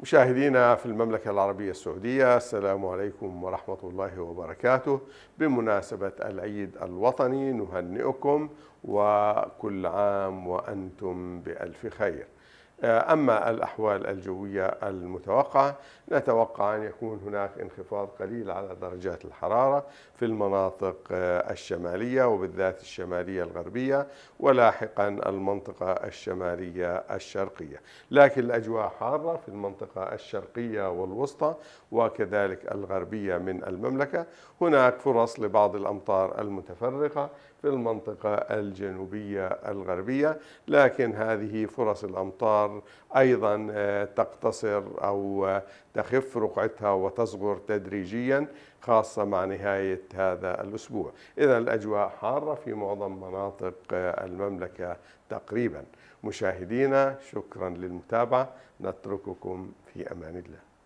مشاهدينا في المملكة العربية السعودية السلام عليكم ورحمة الله وبركاته بمناسبة العيد الوطني نهنئكم وكل عام وأنتم بألف خير آه، أما الأحوال الجوية المتوقعة نتوقع أن يكون هناك انخفاض قليل على درجات الحرارة في المناطق آه، الشمالية وبالذات الشمالية الغربية ولاحقا المنطقة الشمالية الشرقية لكن الأجواء حارة في المنطقة الشرقية والوسطى وكذلك الغربية من المملكة هناك فرص لبعض الأمطار المتفرقة في المنطقة الجنوبية الغربية لكن هذه فرص الأمطار الاخر أيضا آه، تقتصر أو آه، تخف رقعتها وتصغر تدريجيا خاصة مع نهاية هذا الأسبوع إذا الأجواء حارة في معظم مناطق آه، المملكة تقريبا مشاهدينا شكرا للمتابعة نترككم في أمان الله